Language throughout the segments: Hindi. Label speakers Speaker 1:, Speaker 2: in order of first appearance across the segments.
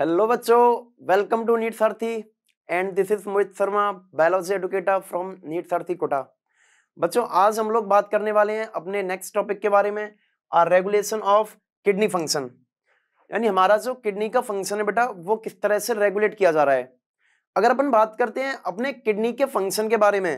Speaker 1: हेलो बच्चों welcome to NEET Saarthi and this is Mohit Sharma biology educator from NEET Saarthi Kota बच्चों आज हम लोग बात करने वाले हैं अपने नेक्स्ट टॉपिक के बारे में our regulation of kidney function यानी हमारा जो किडनी का फंक्शन है बेटा वो किस तरह से रेगुलेट किया जा रहा है अगर अपन बात करते हैं अपने किडनी के फंक्शन के बारे में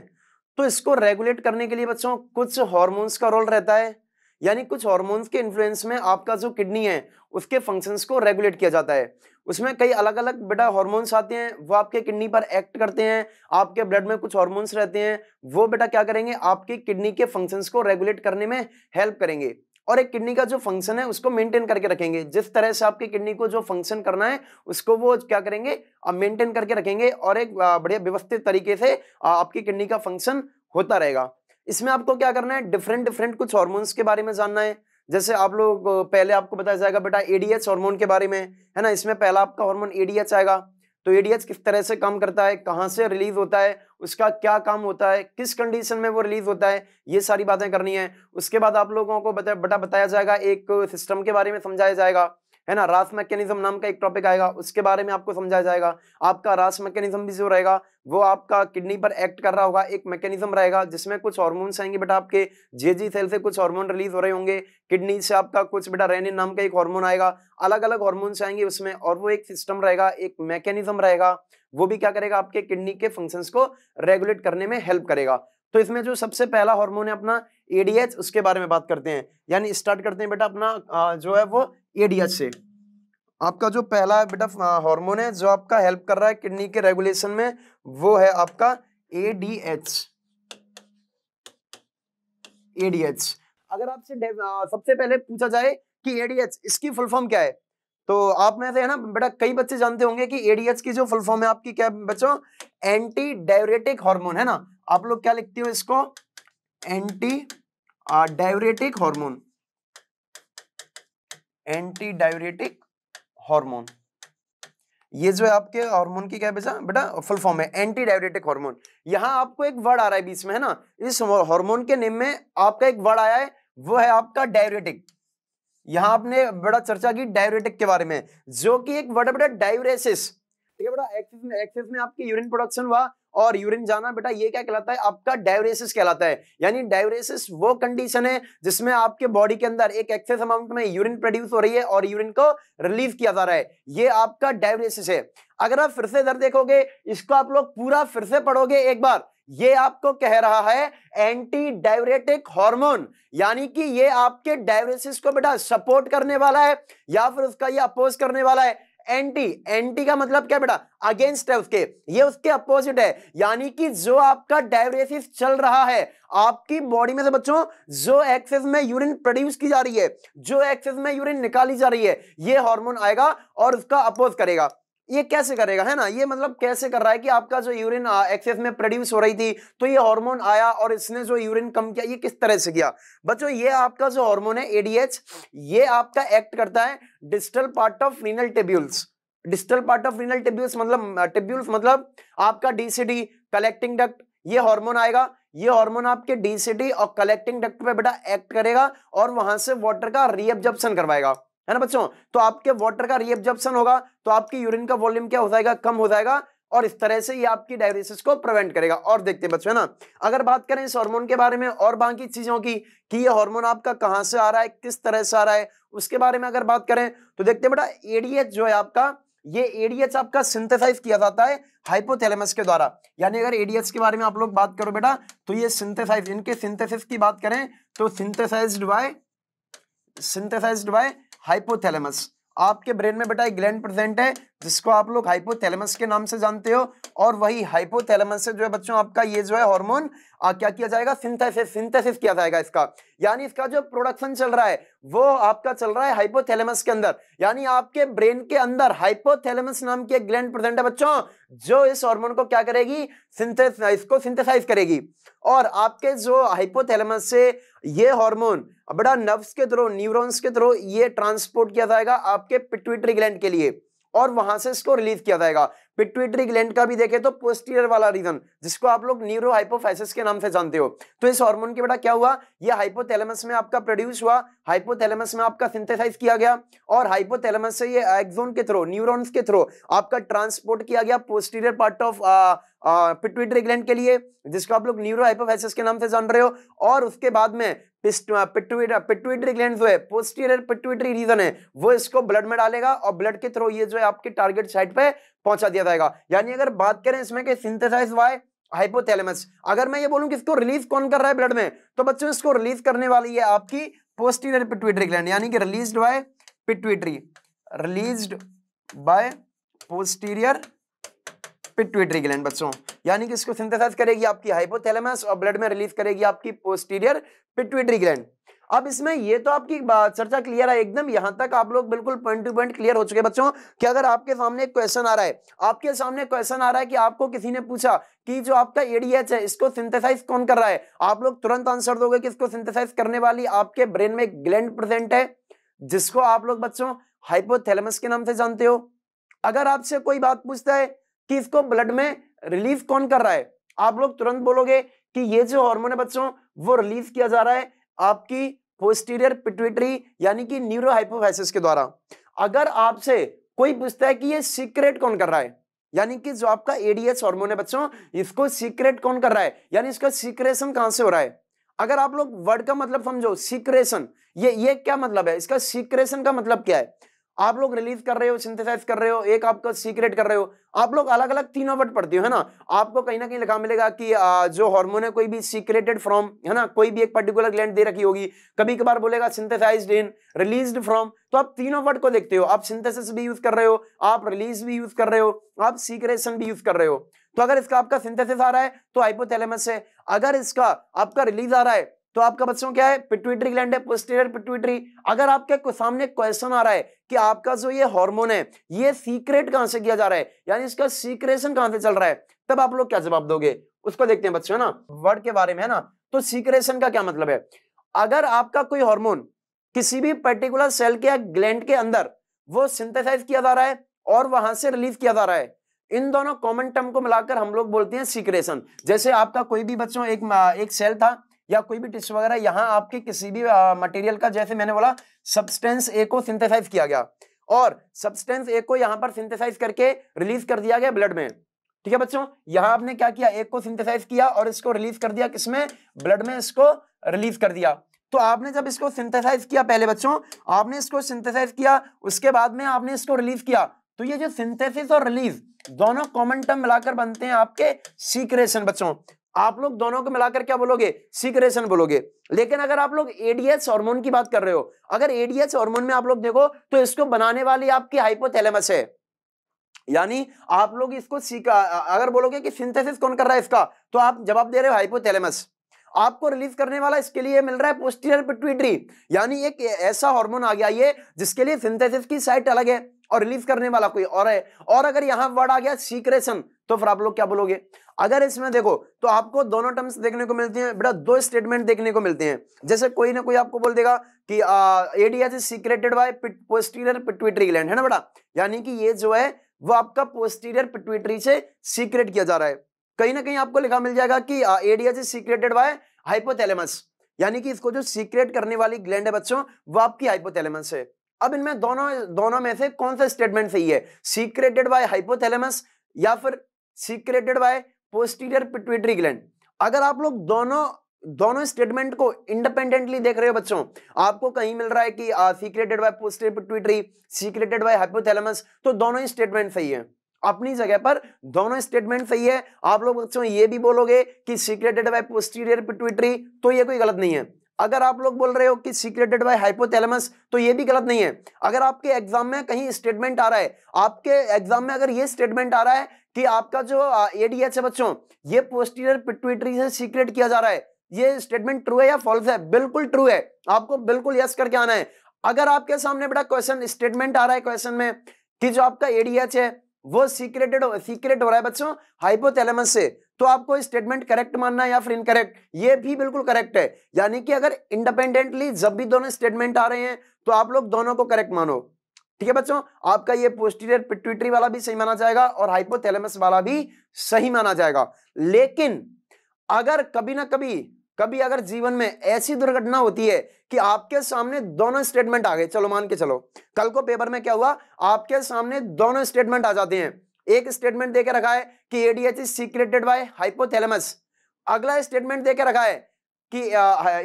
Speaker 1: तो इसको रेगुलेट करने के लिए बच्चों कुछ हॉर्मोन्स का रोल रहता है यानी कुछ हॉर्मोन्स के इन्फ्लुएंस में आपका जो किडनी है उसके फंक्शंस को रेगुलेट किया जाता है उसमें कई अलग अलग बेटा हार्मोन्स आते हैं वो आपके किडनी पर एक्ट करते हैं आपके ब्लड में कुछ हार्मोन्स रहते हैं वो बेटा क्या करेंगे आपकी किडनी के फंक्शंस को रेगुलेट करने में हेल्प करेंगे और एक किडनी का जो फंक्शन है उसको मेंटेन करके रखेंगे जिस तरह से आपकी किडनी को जो फंक्शन करना है उसको वो क्या करेंगे मेंटेन करके रखेंगे और एक बढ़िया व्यवस्थित तरीके से आपकी किडनी का फंक्शन होता रहेगा इसमें आपको क्या करना है डिफरेंट डिफरेंट कुछ हॉर्मोन्स के बारे में जानना है जैसे आप लोग पहले आपको बताया जाएगा बेटा एडीएच हार्मोन के बारे में है ना इसमें पहला आपका हार्मोन एडीएच आएगा तो एडीएच किस तरह से काम करता है कहाँ से रिलीज होता है उसका क्या काम होता है किस कंडीशन में वो रिलीज होता है ये सारी बातें करनी है उसके बाद आप लोगों को बता, बता बताया जाएगा एक सिस्टम के बारे में समझाया जाएगा है ना रास मैकेनिज्म नाम का एक टॉपिक आएगा उसके बारे में आपको समझाया जाएगा आपका रास मैकेनिज्म भी जो रहेगा वो आपका किडनी पर एक्ट कर रहा होगा एक मैकेनिज्म रहेगा जिसमें कुछ हार्मोन्स आएंगे बेटा आपके जेजी सेल से कुछ हार्मोन रिलीज हो रहे होंगे किडनी से आपका कुछ बेटा रेनिन नाम का एक हार्मोन आएगा अलग अलग हार्मोन्स आएंगे उसमें और वो एक सिस्टम रहेगा एक मैकेनिज्म रहेगा वो भी क्या करेगा आपके किडनी के फंक्शन को रेगुलेट करने में हेल्प करेगा तो इसमें जो सबसे पहला हार्मोन है अपना एडीएच उसके बारे में बात करते हैं यानी स्टार्ट करते हैं बेटा अपना जो है वो एडीएच से आपका जो पहला बेटा हार्मोन है जो आपका हेल्प कर रहा है किडनी के रेगुलेशन में वो है आपका एडीएच एडीएच अगर आपसे सबसे पहले पूछा जाए कि एडीएच इसकी फुल फॉर्म क्या है तो आप में से है ना बेटा कई बच्चे जानते होंगे कि एडीएच की जो फुल फॉर्म है आपकी क्या बच्चों एंटी डायरेटिक हार्मोन है ना आप लोग क्या लिखते हो इसको anti diuretic hormone anti diuretic hormone ये जो है आपके हार्मोन की क्या बेटा बेटा फुल फॉर्म है एंटी डायरेटिक हार्मोन यहां आपको एक वर्ड आ रहा है बीच में है ना इस हार्मोन के नेम में आपका एक वर्ड आया है वो है आपका डायरेटिक यहां आपने बड़ा चर्चा की डायरेटिक के बारे में जो कि एक वर्ड है बेटा डायरेसिस ठीक है बेटा एक्सेस में एक्सेस में आपकी यूरिन प्रोडक्शन हुआ और यूरिन जाना बेटा ये क्या कहलाता है आपका डायरेसिस कहलाता है यानी डायरेसिस वो कंडीशन है जिसमें आपके बॉडी के अंदर एक एक्सेस अमाउंट में यूरिन प्रोड्यूस हो रही है और यूरिन को रिलीव किया जा रहा है ये आपका डायरेसिस है अगर आप फिर से इधर देखोगे इसको आप लोग पूरा फिर से पढ़ोगे एक बार ये आपको कह रहा है एंटी डायरेटिक हार्मोन यानी कि ये आपके डायरेसिस को बेटा सपोर्ट करने वाला है या फिर उसका ये अपोज करने वाला है एंटी एंटी का मतलब क्या बेटा अगेंस्ट है उसके ये उसके अपोजिट है यानी कि जो आपका डायरेसिस चल रहा है आपकी बॉडी में से बच्चों जो एक्सेस में यूरिन प्रोड्यूस की जा रही है जो एक्सेस में यूरिन निकाली जा रही है ये हार्मोन आएगा और उसका अपोज करेगा ये कैसे करेगा है ना ये मतलब कैसे कर रहा है कि आपका जो यूरिन एक्सेस में प्रोड्यूस हो रही थी तो ये हार्मोन आया और इसने जो यूरिन कम किया ये किस तरह से किया बच्चों ये आपका जो हार्मोन है एडीएच ये आपका एक्ट करता है distal part of renal tubules distal part of renal tubules मतलब टेब्यूल्स मतलब आपका डीसीडी कलेक्टिंग डक्ट ये हार्मोन आएगा ये हार्मोन आपके डीसीडी और कलेक्टिंग डक्ट पे बेटा एक्ट करेगा और वहां से वाटर का रीअब्जॉर्प्शन करवाएगा है ना बच्चों तो आपके वाटर का रीएब्जॉर्प्शन होगा तो आपकी यूरिन का वॉल्यूम क्या हो जाएगा कम हो जाएगा और इस तरह से ये आपकी डायरेसिस को प्रिवेंट करेगा और देखते हैं बच्चों है ना अगर बात करें इस हार्मोन के बारे में और बाकी चीजों की कि ये हार्मोन आपका कहां से आ रहा है किस तरह से आ रहा है उसके बारे में अगर बात करें तो देखते हैं बेटा एडीएच जो है आपका ये एडीएच आपका सिंथेसाइज किया जाता है हाइपोथैलेमस के द्वारा यानी अगर एडीएच के बारे में आप लोग बात करो बेटा तो ये सिंथेसाइज इनके सिंथेसिस की बात करें तो synthesised by synthesised by hypothalamus आपके ब्रेन में बेटा एक ग्लैंड प्रेजेंट है जिसको आप लोग हाइपोथैलेमस के नाम से जानते हो और वही हाइपोथैलेमस से जो है बच्चों आपका ये जो है हार्मोन क्या किया जाएगा सिंथेसिस सिंथेसिस किया जाएगा इसका यानी इसका जो प्रोडक्शन चल रहा है वो आपका चल रहा है हाइपोथैलेमस के अंदर यानी आपके ब्रेन के अंदर हाइपोथैलेमस नाम की एक ग्लैंड प्रेजेंट है बच्चों जो इस हार्मोन को क्या करेगी इसको सिंथेसाइज करेगी और आपके जो हाइपोथैलेमस से ये हार्मोन बड़ा नर्व्स के थ्रू न्यूरॉन्स के थ्रू ये ट्रांसपोर्ट किया जाएगा आपके पिट्यूटरी ग्लैंड के लिए और वहां से इसको रिलीव किया जाएगा पिट्यूटरी ग्लैंड का भी देखें तो पोस्टीरियर वाला रीजन जिसको आप लोग न्यूरो हाइपोफाइसिस के नाम से जानते हो तो इस हार्मोन के बेटा क्या हुआ ये हाइपोथैलेमस में आपका प्रोड्यूस हुआ हाइपोथैलेमस में आपका सिंथेसाइज किया गया और हाइपोथैलेमस से ये एक्सोन के थ्रू न्यूरॉन्स के थ्रू आपका ट्रांसपोर्ट किया गया posterior part of pituitary gland के लिए जिसको आप लोग न्यूरो हाइपोफाइसिस के नाम से जान रहे हो और उसके बाद में पिट्यूटरी ग्लैंड हाँ, हाँ, जो है पोस्टीरियर पिट्यूटरी रीजन है वो इसको ब्लड में डालेगा और ब्लड के थ्रू ये जो है आपके टारगेट साइट पे पहुंचा दिया जाएगा यानी अगर बात करें इसमें सिंथेसाइज हाइपोथैलेमस अगर मैं ये बोलूं कि इसको रिलीज कौन कर रहा है ब्लड में तो बच्चों इसको रिलीज करने वाली है आपकी पोस्टीरियर पिट्यूटरी ग्लैंड यानी कि release by pituitary release by posterior pituitary gland बच्चों यानी कि इसको सिंथेसाइज करेगी आपकी हाइपोथैलेमस और ब्लड में रिलीज करेगी आपकी पोस्टीरियर पिट्यूटरी ग्लैंड अब इसमें ये तो आपकी चर्चा क्लियर है एकदम यहां तक आप लोग बिल्कुल पॉइंट टू पॉइंट क्लियर हो चुके बच्चों कि अगर आपके सामने एक क्वेश्चन आ रहा है आपके सामने क्वेश्चन आ रहा है कि आपको किसी ने पूछा कि जो आपका एडीएच है इसको सिंथेसाइज कौन कर रहा है आप लोग तुरंत आंसर दोगे कि इसको सिंथेसाइज करने वाली आपके ब्रेन में ग्लैंड प्रेजेंट है जिसको आप लोग बच्चों हाइपोथैलेमस के नाम से जानते हो अगर आपसे कोई बात पूछता है कि इसको ब्लड में रिलीज कौन कर रहा है आप लोग तुरंत बोलोगे कि ये जो हार्मोन है बच्चों वो रिलीज किया जा रहा है आपकी पोस्टीरियर पिट्यूटरी यानी कि न्यूरो हाइपोफाइसिस के द्वारा अगर आपसे कोई पूछता है कि ये सीक्रेट कौन कर रहा है यानी कि जो आपका एडीएस हार्मोन है बच्चों इसको सीक्रेट कौन कर रहा है यानी इसका सीक्रेशन कहां से हो रहा है अगर आप लोग वर्ड का मतलब समझो सीक्रेशन ये ये क्या मतलब है इसका सीक्रेशन का मतलब क्या है आप लोग रिलीज कर रहे हो सिंथेसाइज कर रहे हो एक आपका सीक्रेट कर रहे हो आप लोग अलग अलग तीनों वर्ड पढ़ते हो है ना आपको कहीं ना कहीं लिखा मिलेगा कि जो हार्मोन है कोई भी सीक्रेटेड फ्रॉम है ना कोई भी एक पर्टिकुलर ग्लैंड दे रखी होगी कभी कभार बोलेगा सिंथेसाइज इन रिलीज फ्रॉम तो आप तीनों वर्ड को देखते हो आप सिंथेसिस भी यूज कर रहे हो आप रिलीज भी यूज कर रहे हो आप सीक्रेशन भी यूज कर रहे हो तो अगर इसका आपका सिंथेसिस आ रहा है तो आइपोथेलेमस है अगर इसका आपका रिलीज आ रहा है तो आपका बच्चों क्या है पिट्यूटरी ग्लैंड है पोस्टीरियर पिट्यूटरी अगर आपके सामने क्वेश्चन आ रहा है कि आपका जो ये हार्मोन है ये सीक्रेट कहां से किया जा रहा है यानी इसका सीक्रेशन कहां से चल रहा है तब आप लोग क्या जवाब दोगे उसको देखते हैं बच्चों है ना वर्ड के बारे में है ना तो सीक्रेशन का क्या मतलब है अगर आपका कोई हार्मोन किसी भी पर्टिकुलर सेल के या ग्लैंड के अंदर वो सिंथेसाइज किया जा रहा है और वहां से रिलीज किया जा रहा है इन दोनों कॉमन टर्म को मिलाकर हम लोग बोलते हैं सीक्रेशन जैसे आपका कोई भी बच्चों एक एक सेल था या कोई भी टिश्यू वगैरह यहाँ आपके किसी भी मटेरियल का जैसे मैंने बोला सब्सटेंस ए को सिंथेसाइज किया गया और सब्सटेंस ए को यहाँ पर सिंथेसाइज करके रिलीज कर दिया गया ब्लड में ठीक है बच्चों यहाँ आपने क्या किया एक को सिंथेसाइज किया और इसको रिलीज कर दिया किसमें ब्लड में इसको रिलीज कर दिया तो आपने जब इसको सिंथेसाइज किया पहले बच्चों आपने इसको सिंथेसाइज किया उसके बाद में आपने इसको रिलीज किया तो ये जो सिंथेसिस और रिलीज दोनों कॉमन टर्म मिलाकर बनते हैं आपके सीक्रेशन बच्चों आप लोग दोनों को मिलाकर क्या बोलोगे सीक्रेशन बोलोगे लेकिन अगर आप लोग एडीएस हार्मोन की बात कर रहे हो अगर एडीएस हार्मोन में आप लोग देखो तो इसको बनाने वाली आपकी हाइपोथैलेमस है यानी आप लोग इसको सीखा अगर बोलोगे कि सिंथेसिस कौन कर रहा है इसका तो आप जवाब दे रहे हो हाइपोथैलेमस आपको रिलीज करने वाला इसके लिए मिल रहा है पोस्टीरियर पिट्यूटरी यानी एक ऐसा हार्मोन आ गया ये जिसके लिए सिंथेसिस की साइट अलग है और रिलीज करने वाला कोई और है और अगर यहां वर्ड आ गया सीक्रेशन तो फिर आप लोग क्या बोलोगे अगर इसमें देखो तो आपको दोनों टर्म्स देखने को मिलती हैं बेटा दो स्टेटमेंट देखने को मिलते हैं जैसे कोई ना कोई आपको बोल देगा कि ADS is secreted by posterior pituitary gland है ना बेटा यानी कि ये जो है वो आपका पोस्टीरियर पिट्यूटरी से सीक्रेट किया जा रहा है कहीं ना कहीं आपको लिखा मिल जाएगा कि ADS is secreted by hypothalamus यानी कि इसको जो सीक्रेट करने वाली ग्लैंड है बच्चों वो आपकी हाइपोथैलेमस है अब इनमें दोनों दोनों में से कौन सा स्टेटमेंट सही है सीक्रेटेड बाय हाइपोथैलेमस या फिर secreted by posterior pituitary gland अगर आप लोग दोनों दोनों स्टेटमेंट को इंडिपेंडेंटली देख रहे हो बच्चों आपको कहीं मिल रहा है कि secreted by posterior pituitary secreted by hypothalamus तो दोनों ही स्टेटमेंट सही है अपनी जगह पर दोनों स्टेटमेंट सही है आप लोग बच्चों ये भी बोलोगे कि सीक्रेटेड बाय पोस्टीरियर पिट्यूटरी तो ये कोई गलत नहीं है अगर आप लोग बोल रहे हो कि सीक्रेटेड बाय हाइपोथैलेमस तो ये भी गलत नहीं है अगर आपके एग्जाम में कहीं स्टेटमेंट आ रहा है आपके एग्जाम में अगर ये स्टेटमेंट आ रहा है कि आपका जो एडीएच है बच्चों ये पोस्टीरियर पिट्यूटरी से सीक्रेट किया जा रहा है ये स्टेटमेंट ट्रू है या फॉल्स है बिल्कुल ट्रू है आपको बिल्कुल यस करके आना है अगर आपके सामने बेटा क्वेश्चन स्टेटमेंट आ रहा है क्वेश्चन में कि जो आपका एडीएच है वो सीक्रेटेड सीक्रेट हो रहा है बच्चों हाइपोथैलेमस से तो आपको स्टेटमेंट करेक्ट मानना है या फिर इनकरेक्ट ये भी बिल्कुल करेक्ट है यानी कि अगर इंडिपेंडेंटली जब भी दोनों स्टेटमेंट आ रहे हैं तो आप लोग दोनों को करेक्ट मानो ठीक है बच्चों आपका ये पोस्टीरियर पिट्यूटरी वाला भी सही माना जाएगा और हाइपोथैलेमस वाला भी सही माना जाएगा लेकिन अगर कभी ना कभी कभी अगर जीवन में ऐसी दुर्घटना होती है कि आपके सामने दोनों स्टेटमेंट आ गए चलो मान के चलो कल को पेपर में क्या हुआ आपके सामने दोनों स्टेटमेंट आ जाते हैं एक स्टेटमेंट देकर रखा है कि ADH is secreted by hypothalamus अगला स्टेटमेंट देकर रखा है कि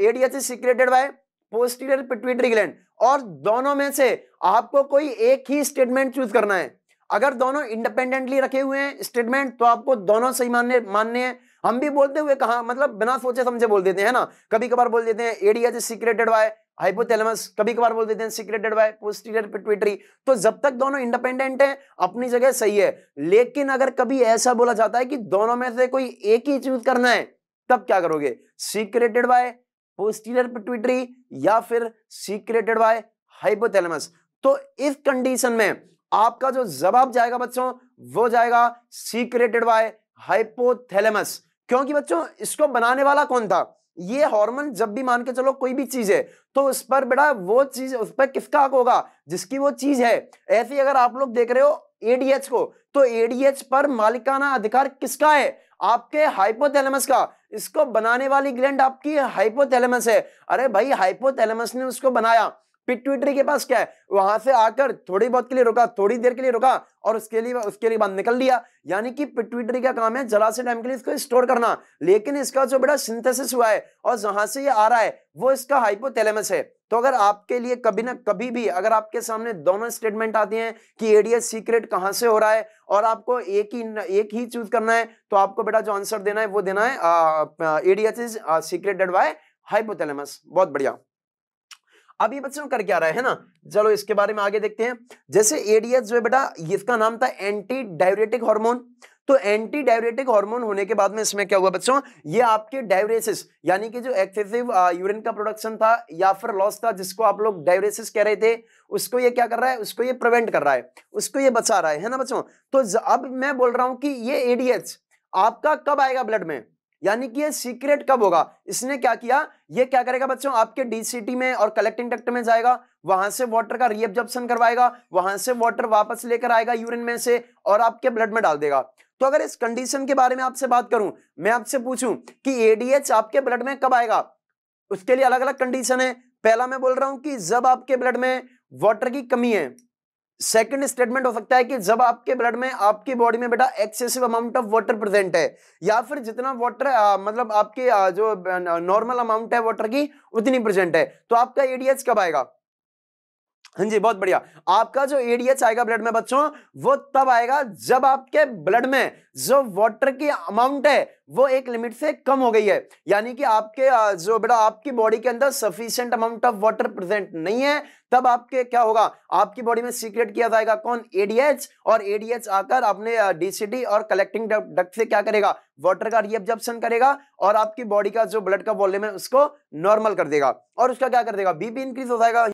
Speaker 1: ADH is secreted by posterior pituitary gland और दोनों में से आपको कोई एक ही स्टेटमेंट चूज करना है अगर दोनों इंडिपेंडेंटली रखे हुए हैं स्टेटमेंट तो आपको दोनों सही मानने मानने हैं हम भी बोलते हुए कहा मतलब बिना सोचे समझे बोल देते हैं ना कभी कभार बोल देते हैं ADH is secreted by hypothalamus कभी कभार बोल देते हैं सिक्रेटेड बाय पोस्टीरियर पिट्यूटरी तो जब तक दोनों इंडिपेंडेंट हैं अपनी जगह सही है लेकिन अगर कभी ऐसा बोला जाता है कि दोनों में से कोई एक ही चूज करना है तब क्या करोगे सीक्रेटेड बाय पोस्टीरियर पिट्यूटरी या फिर सीक्रेटेड बाय हाइपोथैलेमस तो इस कंडीशन में आपका जो जवाब जाएगा बच्चों वो जाएगा सीक्रेटेड बाय हाइपोथैलेमस क्योंकि बच्चों इसको बनाने वाला कौन था ये हार्मोन जब भी मान के चलो कोई भी चीज है तो उस पर बेटा वो चीज उस पर किसका हक होगा जिसकी वो चीज है ऐसे अगर आप लोग देख रहे हो एडीएच को तो एडीएच पर मालिकाना अधिकार किसका है आपके हाइपोथैलेमस का इसको बनाने वाली ग्लैंड आपकी हाइपोथैलेमस है अरे भाई हाइपोथैलेमस ने उसको बनाया पिट्यूटरी के पास क्या है वहां से आकर थोड़ी बहुत के लिए रुका थोड़ी देर के लिए रुका और उसके लिए उसके लिए बाद निकल लिया यानी कि पिट्यूटरी का काम है जरा से टाइम के लिए इसको स्टोर करना लेकिन इसका जो बड़ा सिंथेसिस हुआ है और जहां से ये आ रहा है वो इसका हाइपोथैलेमस है तो अगर आपके लिए कभी ना कभी भी अगर आपके सामने दोनों स्टेटमेंट आते हैं कि एडीएस सीक्रेट कहां से हो रहा है और आपको एक ही एक ही चूज करना है तो आपको बेटा जो आंसर देना है वो देना है ADS is secreted by hypothalamus बहुत बढ़िया अब ये बच्चों कर क्या रहा है ना चलो इसके बारे में आगे देखते हैं जैसे एडीएस जो है बेटा इसका नाम था एंटी डायरेटिक हार्मोन तो एंटी डायरेटिक हार्मोन होने के बाद में इसमें क्या हुआ बच्चों ये आपके डायरेसिस यानी कि जो एक्सेसिव यूरिन का प्रोडक्शन था या फिर लॉस था जिसको आप लोग डायरेसिस कह रहे थे उसको ये क्या कर रहा है उसको ये प्रिवेंट कर रहा है उसको ये बचा रहा है है ना बच्चों तो अब मैं बोल रहा हूं कि ये एडीएच आपका कब आएगा ब्लड में यानी कि ये सीक्रेट कब होगा इसने क्या किया ये क्या करेगा बच्चों आपके डीसीटी में और कलेक्टिंग डक्ट में जाएगा वहां से वाटर का रीएब्जॉर्प्शन करवाएगा वहां से वाटर वापस लेकर आएगा यूरिन में से और आपके ब्लड में डाल देगा तो अगर इस कंडीशन के बारे में आपसे बात करूं मैं आपसे पूछूं कि एडीएच आपके ब्लड में कब आएगा उसके लिए अलग अलग कंडीशन है पहला मैं बोल रहा हूं कि जब आपके ब्लड में वाटर की कमी है सेकंड स्टेटमेंट हो सकता है कि जब आपके ब्लड में आपकी बॉडी में बेटा excessive amount of water present है या फिर जितना वाटर मतलब आपके जो नॉर्मल अमाउंट है वाटर की उतनी प्रेजेंट है तो आपका एडीएच कब आएगा हाँ जी बहुत बढ़िया आपका जो एडीएच आएगा ब्लड में बच्चों वो तब आएगा जब आपके ब्लड में जो वाटर की अमाउंट है वो एक लिमिट से कम हो गई है यानी कि आपके जो बेटा आपकी बॉडी के अंदर sufficient amount of water present नहीं है तब आपके क्या होगा आपकी बॉडी में सीक्रेट किया जाएगा कौन एडीएच और एडीएच आकर अपने डीसीडी और कलेक्टिंग डक्ट से क्या करेगा वाटर का रिएब्जॉर्प्शन करेगा और आपकी बॉडी का जो ब्लड का वॉल्यूम है उसको नॉर्मल कर देगा और उसका क्या कर देगा बीपी इंक्रीज हो जाएगा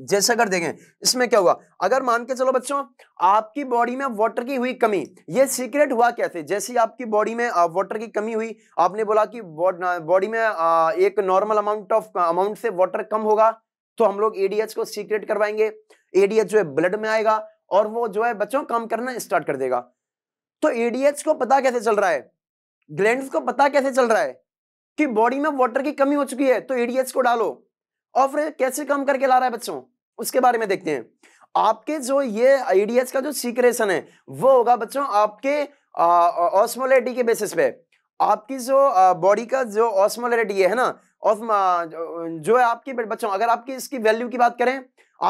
Speaker 1: जैसे अगर देखें इसमें क्या हुआ अगर मान के चलो बच्चों आपकी बॉडी में वाटर की हुई कमी ये सीक्रेट हुआ कैसे जैसे आपकी बॉडी में वाटर की कमी हुई आपने बोला कि बॉडी में एक नॉर्मल अमाउंट ऑफ अमाउंट से वाटर कम होगा तो हम लोग एडीएच को सीक्रेट करवाएंगे एडीएच जो है ब्लड में आएगा और वो जो है बच्चों काम करना स्टार्ट कर देगा तो एडीएच को पता कैसे चल रहा है ग्लैंड को पता कैसे चल रहा है कि बॉडी में वाटर की कमी हो चुकी है तो एडीएच को डालो ऑफ कैसे कम करके ला रहा है बच्चों उसके बारे में देखते हैं आपके जो ये आईडीएस का जो सीक्रेशन है वो होगा बच्चों आपके ऑस्मोलिटी के बेसिस पे आपकी जो बॉडी का जो ऑस्मोलिटी है ना ऑफ जो है आपकी बच्चों अगर आपकी इसकी वैल्यू की बात करें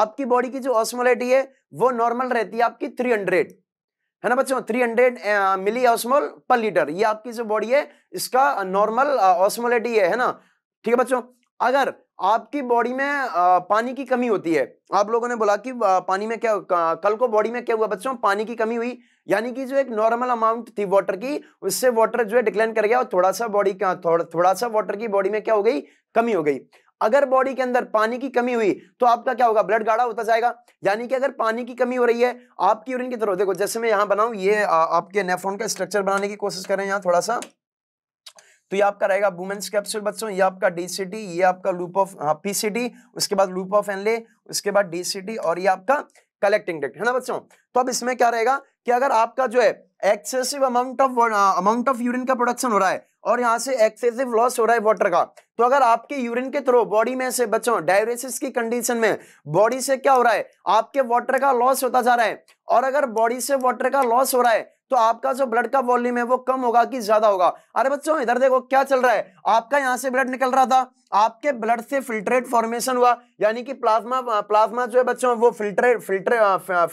Speaker 1: आपकी बॉडी की जो ऑस्मोलिटी है वो नॉर्मल रहती है आपकी 300 है ना बच्चों 300 मिली ऑस्मोल पर लीटर ये आपकी जो बॉडी है इसका नॉर्मल ऑस्मोलिटी है ना ठीक है बच्चों अगर आपकी बॉडी में पानी की कमी होती है आप लोगों ने बोला कि पानी में क्या कल को बॉडी में क्या हुआ बच्चों पानी की कमी हुई यानी कि जो एक नॉर्मल अमाउंट थी वाटर की उससे वाटर जो है डिक्लाइन कर गया और थोड़ा सा बॉडी का थोड़ा थोड़ा सा वाटर की बॉडी में क्या हो गई कमी हो गई अगर बॉडी के अंदर पानी की कमी हुई तो आपका क्या होगा ब्लड गाढ़ा होता जाएगा यानी कि अगर पानी की कमी हो रही है आपकी यूरिन की तरह देखो जैसे मैं यहाँ बनाऊँ ये आ, आपके नेफ्रॉन का स्ट्रक्चर बनाने की कोशिश कर रहे हैं यहाँ थोड़ा सा तो ये आपका रहेगा वुमेन्स कैप्सूल बच्चों ये आपका डीसीटी ये आपका लूप ऑफ हाँ पीसीटी उसके बाद लूप ऑफ एनले उसके बाद डीसीटी और ये आपका कलेक्टिंग डेट है ना बच्चों तो अब इसमें क्या रहेगा कि अगर आपका जो है excessive amount of amount of urine का प्रोडक्शन हो रहा है और यहाँ से एक्सेसिव लॉस हो रहा है वाटर का तो अगर आपके यूरिन के थ्रू बॉडी में से बच्चों डायरेसिस की कंडीशन में बॉडी से क्या हो रहा है आपके वाटर का लॉस होता जा रहा है और अगर बॉडी से वाटर का लॉस हो रहा है तो आपका जो ब्लड का वॉल्यूम है वो कम होगा कि ज्यादा होगा अरे बच्चों इधर देखो क्या चल रहा है आपका यहाँ से ब्लड निकल रहा था आपके ब्लड से फिल्ट्रेट फॉर्मेशन हुआ यानी कि प्लाज्मा प्लाज्मा जो है बच्चों वो फिल्ट्रेट फिल्ट्रे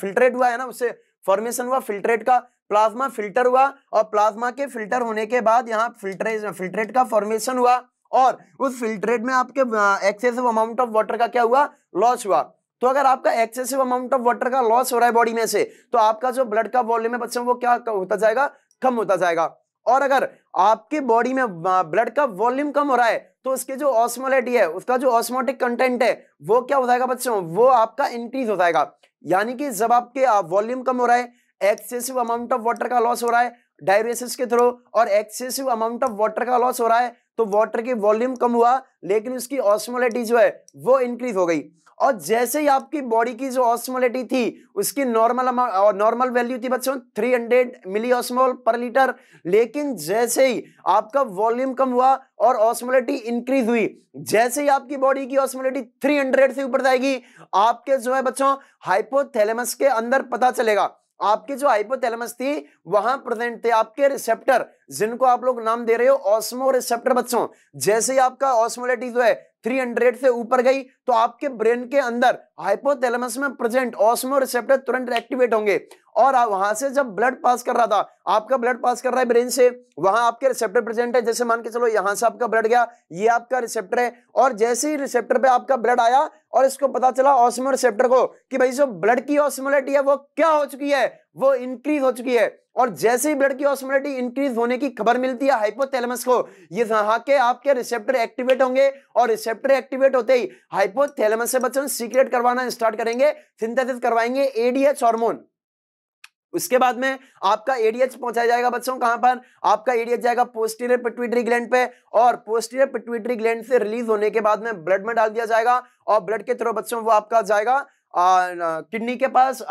Speaker 1: फिल्ट्रेट हुआ है ना उससे फॉर्मेशन हुआ फिल्ट्रेट का प्लाज्मा फिल्टर हुआ और प्लाज्मा के फिल्टर होने के बाद यहाँ फिल्ट्रेट फिल्ट्रेट का फॉर्मेशन हुआ और उस फिल्ट्रेट में आपके एक्सेसिव अमाउंट ऑफ वाटर का क्या हुआ लॉस हुआ तो अगर आपका एक्सेसिव अमाउंट ऑफ वाटर का लॉस हो रहा है बॉडी में से तो आपका जो ब्लड का वॉल्यूम है बच्चों वो क्या होता जाएगा कम होता जाएगा और अगर आपके बॉडी में ब्लड का वॉल्यूम कम हो रहा है तो उसके जो ऑस्मोलिटी है उसका जो ऑस्मोटिक कंटेंट है वो क्या हो जाएगा बच्चों वो आपका इंक्रीज हो जाएगा यानी कि जब आपके वॉल्यूम कम हो रहा है एक्सेसिव अमाउंट ऑफ वाटर का लॉस हो रहा है डायरेसिस के थ्रू और एक्सेसिव अमाउंट ऑफ वाटर का लॉस हो रहा है तो वाटर की वॉल्यूम कम हुआ लेकिन उसकी ऑस्मोलिटी जो है वो इंक्रीज हो गई और जैसे ही आपकी बॉडी की जो ऑस्मोलिटी थी उसकी नॉर्मल नॉर्मल वैल्यू थी बच्चों 300 मिली ऑस्मोल पर लीटर लेकिन जैसे ही आपका वॉल्यूम कम हुआ और ऑस्मोलिटी इंक्रीज हुई जैसे ही आपकी बॉडी की ऑस्मोलिटी 300 से ऊपर जाएगी आपके जो है बच्चों हाइपोथैलेमस के अंदर पता चलेगा आपकी जो हाइपोथैलेमस थी वहां प्रेजेंट थे आपके रिसेप्टर जिनको आप लोग नाम दे रहे हो ऑस्मो रिसेप्टर बच्चों जैसे ही आपका ऑस्मोलिटी जो है 300 से ऊपर गई तो आपके ब्रेन के अंदर हाइपोथैलेमस में प्रेजेंट ऑस्मो रिसेप्टर तुरंत एक्टिवेट होंगे और वहां से जब ब्लड पास कर रहा था आपका ब्लड पास कर रहा है ब्रेन से वहां आपके रिसेप्टर प्रेजेंट है जैसे मान के चलो यहां से आपका ब्लड गया ये आपका रिसेप्टर है और जैसे ही रिसेप्टर पे आपका ब्लड आया और इसको पता चला ऑसमो रिसेप्टर को कि भाई जो ब्लड की ऑसमोलिटी है वो क्या हो चुकी है वो इंक्रीज हो चुकी है और जैसे ही ब्लड की ऑस्मोलिटी इंक्रीज होने की खबर मिलती है हाइपोथैलेमस को ये यहाँ के आपके रिसेप्टर एक्टिवेट होंगे और रिसेप्टर एक्टिवेट होते ही हाइपोथैलेमस से बच्चों सीक्रेट करवाना स्टार्ट करेंगे सिंथेसिस करवाएंगे एडीएच हार्मोन उसके बाद में आपका एडीएच पहुंचाया जाएगा बच्चों कहां पर आपका एडीएच जाएगा पोस्टीरियर पिट्यूटरी ग्लैंड पे और पोस्टीरियर पिट्यूटरी ग्लैंड से रिलीज होने के बाद में ब्लड में डाल दिया जाएगा और ब्लड के थ्रू बच्चों वो आपका जाएगा किडनी के पास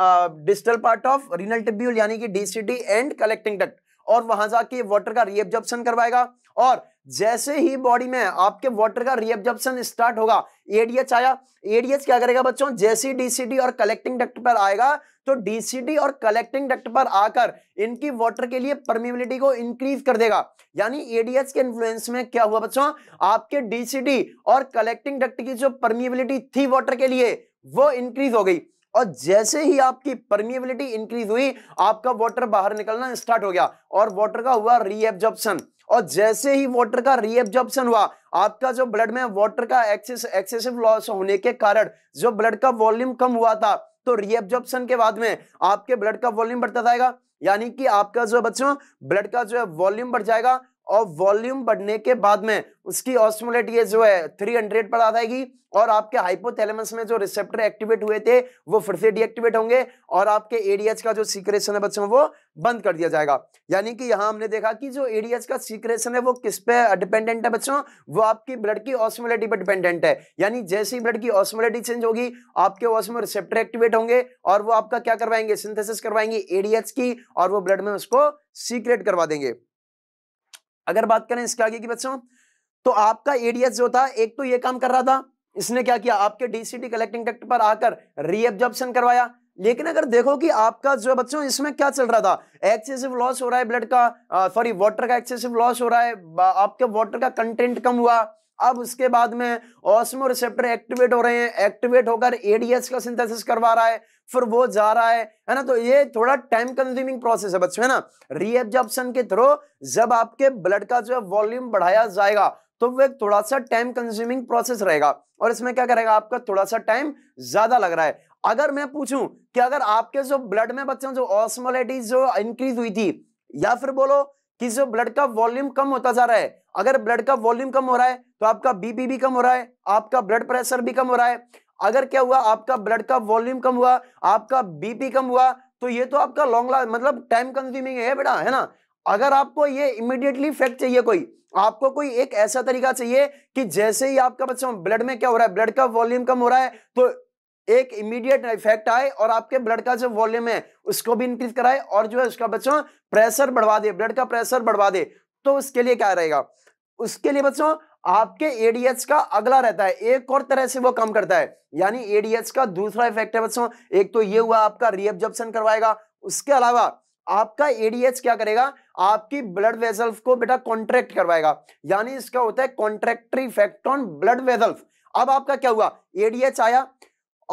Speaker 1: distal part of renal tubule यानी कि डीसीटी एंड कलेक्टिंग डक्ट और वहां जाके वाटर का रिएब्जॉर्प्शन करवाएगा और जैसे ही बॉडी में आपके वाटर का रिएब्जॉर्प्शन स्टार्ट होगा एडीएच आया एडीएच क्या करेगा बच्चों जैसे ही डीसीडी और कलेक्टिंग डक्ट पर आएगा तो डीसीडी और कलेक्टिंग डक्ट पर आकर इनकी वाटर के लिए परमिबिलिटी को इंक्रीज कर देगा यानी एडीएच के इन्फ्लुएंस में क्या हुआ बच्चों आपके डीसीडी और कलेक्टिंग डक्ट की जो परमिबिलिटी थी वाटर के लिए वो इंक्रीज हो गई और जैसे ही आपकी परमिबिलिटी इंक्रीज हुई आपका वाटर बाहर निकलना स्टार्ट हो गया और वाटर का हुआ रीएब्जॉर्प्शन और जैसे ही वाटर का रीएब्जॉर्प्शन हुआ आपका जो ब्लड में वाटर का एक्सेस एक्सेसिव लॉस होने के कारण जो ब्लड का वॉल्यूम कम हुआ था तो रीएब्जॉर्प्शन के बाद में आपके ब्लड का वॉल्यूम बढ़ता जाएगा यानी कि आपका जो बच्चों ब्लड का जो है वॉल्यूम बढ़ जाएगा और वॉल्यूम बढ़ने के बाद में उसकी ऑस्मोलेट ये जो है थ्री हंड्रेड पर आ जाएगी और आपके हाइपोथैलेमस में जो रिसेप्टर एक्टिवेट हुए थे वो फिर से डीएक्टिवेट होंगे और आपके एडीएच का जो सीक्रेशन है बच्चों वो बंद कर दिया जाएगा यानी कि यहां हमने देखा कि जो एडीएच का सीक्रेशन है वो किस पे डिपेंडेंट है बच्चों वो आपकी ब्लड की ऑस्मोलिटी पर डिपेंडेंट है यानी जैसे ही ब्लड की ऑस्मोलिटी चेंज होगी आपके ऑस्मो रिसेप्टर एक्टिवेट होंगे और वो आपका क्या करवाएंगे सिंथेसिस करवाएंगे एडीएच की और वो ब्लड में उसको सीक्रेट करवा देंगे अगर बात करें इसके आगे की बच्चों तो आपका एडीएस जो था एक तो ये काम कर रहा था इसने क्या किया आपके डीसीटी कलेक्टिंग डक्ट पर आकर रीएब्जॉर्प्शन करवाया लेकिन अगर देखो कि आपका जो बच्चों इसमें क्या चल रहा था एक्सेसिव लॉस हो रहा है ब्लड का सॉरी वाटर का एक्सेसिव लॉस हो रहा है आपके वाटर का कंटेंट कम हुआ अब उसके बाद में ऑस्मो रिसेप्टर एक्टिवेट हो रहे हैं एक्टिवेट होकर एडीएस का सिंथेसिस करवा रहा है फिर वो जा रहा है है ना तो ये थोड़ा टाइम कंज्यूमिंग प्रोसेस है बच्चों है ना रीएब्जॉर्प्शन के थ्रू जब आपके ब्लड का जो है वॉल्यूम बढ़ाया जाएगा तो वो एक थोड़ा सा टाइम कंज्यूमिंग प्रोसेस रहेगा और इसमें क्या करेगा आपका थोड़ा सा टाइम ज्यादा लग रहा है अगर मैं पूछूं कि अगर आपके जो ब्लड में बच्चों जो ऑस्मोलिटी जो इंक्रीज हुई थी या फिर बोलो कि जो ब्लड का वॉल्यूम कम होता जा रहा है अगर ब्लड का वॉल्यूम कम हो रहा है तो आपका बीपी भी कम हो रहा है आपका ब्लड प्रेशर भी कम हो रहा है अगर क्या हुआ आपका ब्लड का वॉल्यूम कम हुआ आपका बीपी कम हुआ तो ये तो आपका लॉन्ग लास्ट मतलब टाइम कंज्यूमिंग है बेटा है ना अगर आपको ये इमिडिएटली इफेक्ट चाहिए कोई आपको कोई एक ऐसा तरीका चाहिए कि जैसे ही आपका बच्चा ब्लड में क्या हो रहा है ब्लड का वॉल्यूम कम हो रहा है तो एक इमीडिएट इफेक्ट आए और आपके ब्लड का जो वॉल्यूम है उसको भी इंक्रीज कराए और जो है उसका बच्चों प्रेशर बढ़वा दे ब्लड का प्रेशर बढ़वा दे तो उसके लिए क्या रहेगा उसके लिए बच्चों आपके एडीएच का अगला रहता है एक और तरह से वो कम करता है यानी एडीएच का दूसरा इफेक्ट है बच्चों एक तो ये हुआ आपका रीअब्जॉर्प्शन करवाएगा उसके अलावा आपका एडीएच क्या करेगा आपकी ब्लड वेजल्स को बेटा कॉन्ट्रैक्ट करवाएगा यानी इसका होता है contractory effect on blood vessels अब आपका क्या हुआ एडीएच आया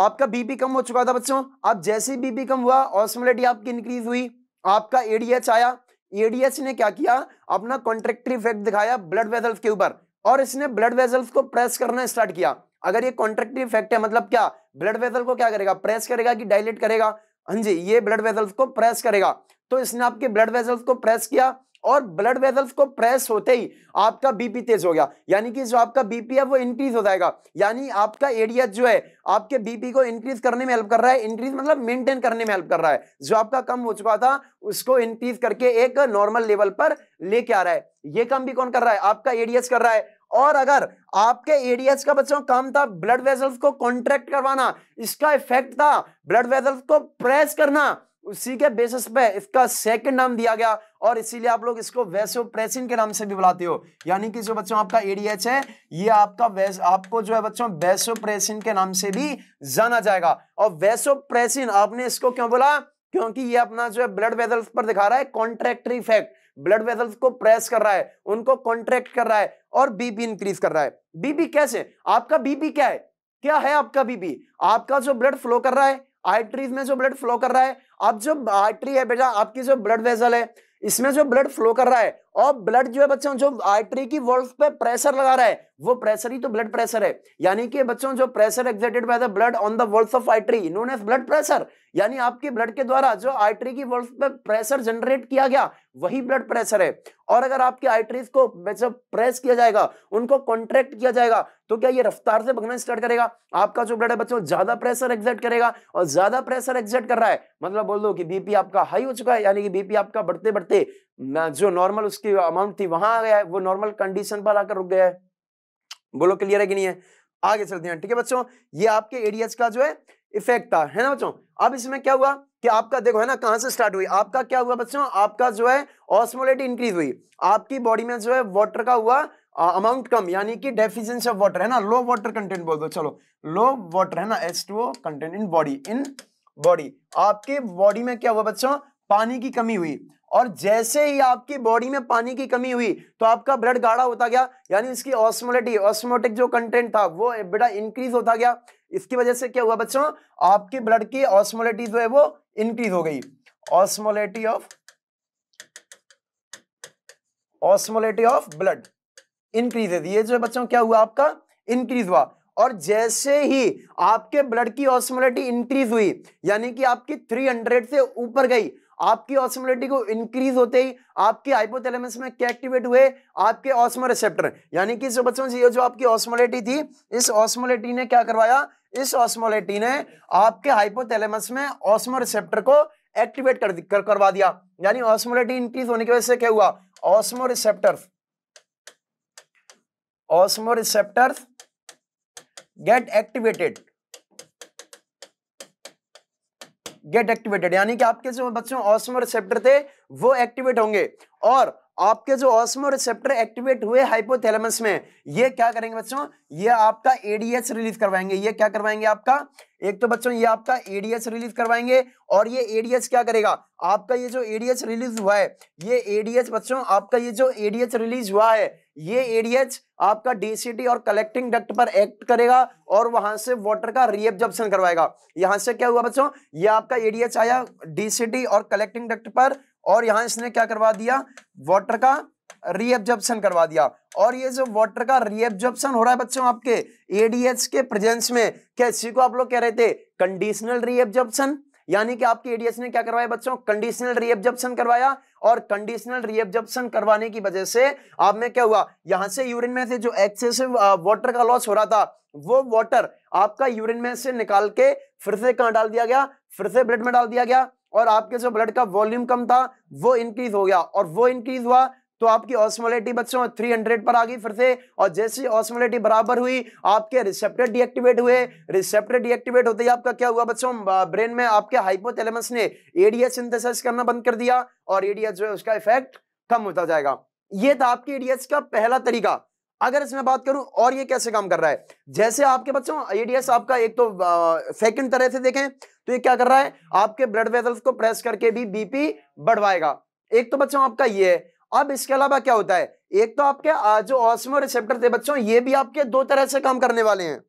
Speaker 1: आपका बीपी कम हो चुका था बच्चों अब जैसे ही बीपी कम हुआ ऑस्मोलिटी आपकी इंक्रीज हुई आपका एडीएच आया एडीएच ने क्या किया अपना कॉन्ट्रेक्टरी इफेक्ट दिखाया ब्लड वेजल्स के ऊपर और इसने ब्लड वेजल्स को प्रेस करना स्टार्ट किया अगर ये कॉन्ट्रेक्टिव इफेक्ट है मतलब क्या ब्लड वेजल को क्या करेगा प्रेस करेगा कि डायलेट करेगा हाँ जी ये ब्लड वेजल्स को प्रेस करेगा तो इसने आपके ब्लड वेजल्स को प्रेस किया और ब्लड वेजल्स को प्रेस होते ही आपका बीपी तेज हो गया यानी कि जो आपका बीपी है वो इंक्रीज हो जाएगा यानी आपका एडीएच जो है आपके बीपी को इंक्रीज करने में हेल्प कर रहा है इंक्रीज मतलब मेंटेन करने में हेल्प कर रहा है जो आपका कम हो चुका था उसको इंक्रीज करके एक नॉर्मल लेवल पर लेके आ रहा है ये काम भी कौन कर रहा है आपका एडीएस कर रहा है और अगर आपके एडीएस का बच्चों काम था ब्लड वेजल्स को कॉन्ट्रैक्ट करवाना इसका इफेक्ट था ब्लड वेजल्स को प्रेस करना उसी के बेसिस पे इसका सेकंड नाम दिया गया और इसीलिए आप लोग इसको वैसोप्रेसिन के नाम से भी बुलाते हो यानी कि जो बच्चों आपका एडीएच है ये आपका वैस आपको जो है बच्चों वैसो प्रेसिन के नाम से भी जाना जाएगा और वैसो प्रेसिन आपने इसको क्यों बोला क्योंकि ये अपना जो है ब्लड वेजल्स पर दिखा रहा है कॉन्ट्रेक्टरी इफेक्ट ब्लड वेसल्स को प्रेस कर रहा है उनको कॉन्ट्रैक्ट कर रहा है और बीपी इंक्रीज कर रहा है बीपी कैसे आपका बीपी क्या है क्या है आपका बीपी आपका जो ब्लड फ्लो कर रहा है आर्टरीज में जो ब्लड फ्लो कर रहा है आप जो आर्टरी है बेटा आपकी जो ब्लड वेसल है इसमें जो ब्लड फ्लो कर रहा है और ब्लड जो है बच्चों जो आर्टरी की वॉल्व पे प्रेशर लगा रहा है वो प्रेशर ही तो ब्लड प्रेशर है यानी कि बच्चों जो pressure exerted by the blood on the walls of artery known as blood pressure यानी आपके ब्लड के द्वारा जो आर्टरी की वॉल्व पर प्रेशर जनरेट किया गया वही ब्लड प्रेशर है और अगर आपकी आर्टरीज को जब मतलब प्रेस किया जाएगा उनको कॉन्ट्रैक्ट किया जाएगा तो क्या ये रफ्तार से भगना स्टार्ट करेगा आपका जो ब्लड है बच्चों ज्यादा प्रेशर एग्जर्ट करेगा और ज्यादा प्रेशर एग्जर्ट कर रहा है मतलब बोल दो कि बीपी आपका हाई हो चुका है यानी कि बीपी आपका बढ़ते बढ़ते जो नॉर्मल उसकी अमाउंट थी वहां आ गया है वो नॉर्मल कंडीशन पर आकर रुक गया है बोलो क्लियर है कि नहीं है आगे चलते हैं ठीक है बच्चों ये आपके एडीएच का जो है इफेक्ट था है ना बच्चों अब इसमें क्या हुआ कि आपका देखो है ना कहां से स्टार्ट हुई आपका क्या हुआ बच्चों आपका जो है ऑस्मोलिटी इंक्रीज हुई आपकी बॉडी में जो है वाटर का हुआ अमाउंट कम यानी कि डेफिशिएंसी ऑफ वाटर है ना लो वाटर कंटेंट बोल दो चलो लो वाटर है ना H two content in body in body आपके बॉडी में क्या हुआ बच्चों पानी की कमी हुई और जैसे ही आपकी बॉडी में पानी की कमी हुई तो आपका ब्लड गाढ़ा होता गया यानी इसकी ऑस्मोलिटी ऑस्मोटिक जो कंटेंट था वो बेटा इंक्रीज होता गया इसकी वजह से क्या हुआ बच्चों आपके ब्लड की ऑस्मोलिटी जो है वो इंक्रीज हो गई osmolality of osmolality of blood increase है ये जो बच्चों क्या हुआ आपका इंक्रीज हुआ और जैसे ही आपके ब्लड की ऑस्मोलिटी इंक्रीज हुई यानी कि आपकी 300 से ऊपर गई आपकी ऑस्मोलिटी को इंक्रीज होते ही आपके हाइपोथैलेमस में क्या एक्टिवेट हुए आपके ऑस्मो रिसेप्टर यानी कि बच्चों से ये जो आपकी ऑस्मोलिटी थी इस ऑस्मोलिटी ने क्या करवाया इस ऑस्मोलिटी ने आपके हाइपोथैलेमस में ऑस्मो रिसेप्टर को एक्टिवेट कर, कर करवा दिया यानी ऑस्मोलिटी इंक्रीज होने की वजह से क्या हुआ osmo receptor osmo receptor get activated get activated यानी कि आपके जो बच्चों ऑस्मो रिसेप्टर थे वो एक्टिवेट होंगे और आपके जो ऑस्मो रिसेप्टर एक्टिवेट हुए हाइपोथैलेमस में ये क्या करेंगे बच्चों ये आपका एडीएच रिलीज करवाएंगे ये क्या करवाएंगे आपका एक तो बच्चों ये आपका एडीएच रिलीज करवाएंगे और ये एडीएच क्या करेगा आपका ये जो एडीएच रिलीज हुआ है ये एडीएच बच्चों आपका ये जो एडीएच रिलीज हुआ है ये एडीएच आपका डीसीटी और कलेक्टिंग डक्ट पर एक्ट करेगा और वहां से वाटर का रीएब्जॉर्प्शन करवाएगा यहां से क्या हुआ बच्चों ये आपका एडीएच आया डीसीटी और कलेक्टिंग डक्ट पर और यहां इसने क्या करवा दिया वाटर का रीएब्जॉर्प्शन करवा दिया और ये जो वाटर का रीएब्जॉर्प्शन हो रहा है बच्चों आपके एडीएच के प्रेजेंस में क्या इसी को आप लोग कह रहे थे कंडीशनल रीएब्जॉर्प्शन यानी कि आपके एडीएस ने क्या करवाया बच्चों कंडीशनल रीएब्जप्शन करवाया और कंडीशनल रीएब्जप्शन करवाने की वजह से आप में क्या हुआ यहां से यूरिन में से जो एक्सेसिव वाटर uh, का लॉस हो रहा था वो वाटर आपका यूरिन में से निकाल के फिर से कहा डाल दिया गया फिर से ब्लड में डाल दिया गया और आपके जो ब्लड का वॉल्यूम कम था वो इंक्रीज हो गया और वो इंक्रीज हुआ तो आपकी ऑस्मोलिटी बच्चों 300 पर आ गई फिर से और जैसे ऑस्मोलिटी बराबर हुई आपके रिसेप्टर डीएक्टिवेट हुए रिसेप्टर डीएक्टिवेट होते ही आपका क्या हुआ बच्चों ब्रेन में आपके हाइपोथैलेमस ने एडीएस सिंथेसिस करना बंद कर दिया और एडीएस जो है उसका इफेक्ट कम होता जाएगा ये था आपके एडीएस का पहला तरीका अगर इसमें बात करूं और ये कैसे काम कर रहा है जैसे आपके बच्चों एडीएस आपका एक तो सेकंड तरह से देखें तो ये क्या कर रहा है आपके ब्लड वेसल्स को प्रेस करके भी बीपी बढ़वाएगा एक तो बच्चों आपका ये है अब इसके अलावा क्या होता है एक तो आपके जो ऑस्मो रिसेप्टर थे बच्चों ये भी आपके दो तरह से काम करने वाले हैं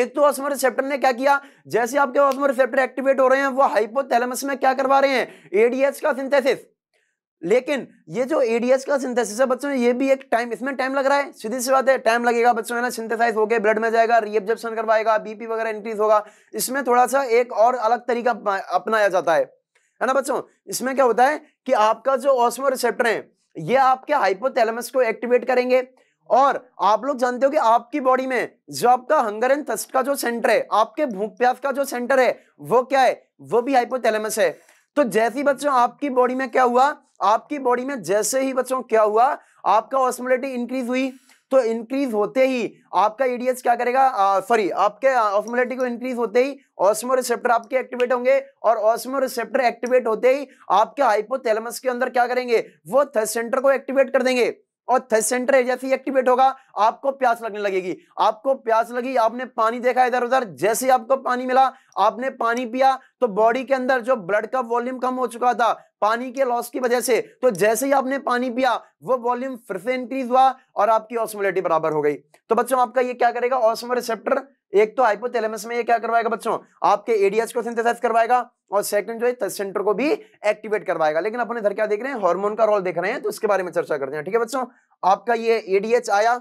Speaker 1: एक तो ऑस्मो रिसेप्टर ने क्या किया जैसे आपके ऑस्मो रिसेप्टर एक्टिवेट हो रहे हैं वो हाइपोथैलेमस में क्या करवा रहे हैं एडीएच का सिंथेसिस लेकिन ये जो एडीएच का सिंथेसिस है बच्चों ये भी एक टाइम इसमें टाइम लग रहा है सीधी सी बात है टाइम लगेगा बच्चों है ना सिंथेसाइज होकर ब्लड में जाएगा रिएब्जॉर्प्शन करवाएगा बीपी वगैरह इंक्रीज होगा इसमें थोड़ा सा एक और अलग तरीका अपनाया जाता है है ना बच्चों इसमें क्या होता है कि आपका जो ऑस्मो रिसेप्टर है ये आपके हाइपोथैलेमस को एक्टिवेट करेंगे और आप लोग जानते हो कि आपकी बॉडी में जो आपका हंगर एंड थर्स्ट का जो सेंटर है आपके भूख प्यास का जो सेंटर है वो क्या है वो भी हाइपोथैलेमस है तो जैसे ही बच्चों आपकी बॉडी में क्या हुआ आपकी बॉडी में जैसे ही बच्चों क्या हुआ आपका ऑस्मोलिटी इंक्रीज हुई तो इंक्रीज होते ही आपका ईडीएस e क्या करेगा सॉरी आपके ऑस्मोलिटी को इंक्रीज होते ही ऑस्मो रिसेप्टर आपके एक्टिवेट होंगे और ऑस्मो रिसेप्टर एक्टिवेट होते ही आपके हाइपोथैलेमस के अंदर क्या करेंगे वो थर्ड सेंटर को एक्टिवेट कर देंगे और सेंटर जैसे ही एक्टिवेट होगा आपको प्यास लगने लगेगी आपको प्यास लगी आपने पानी देखा इधर उधर जैसे आपको पानी मिला आपने पानी पिया तो बॉडी के अंदर जो ब्लड का वॉल्यूम कम हो चुका था पानी के लॉस की वजह से तो जैसे ही आपने पानी पिया वो वॉल्यूम फिर से इंक्रीज हुआ और आपकी ऑस्मोलिटी बराबर हो गई तो बच्चों आपका ये क्या करेगा ऑस्मो रिसेप्टर एक तो हाइपोथैलेमस में ये क्या करवाएगा बच्चों आपके एडीएच को सिंथेसाइज करवाएगा और सेकंड जो है टच सेंटर को भी एक्टिवेट करवाएगा लेकिन अपन इधर क्या देख रहे हैं हार्मोन का रोल देख रहे हैं तो उसके बारे में चर्चा करते हैं ठीक है बच्चों आपका ये एडीएच आया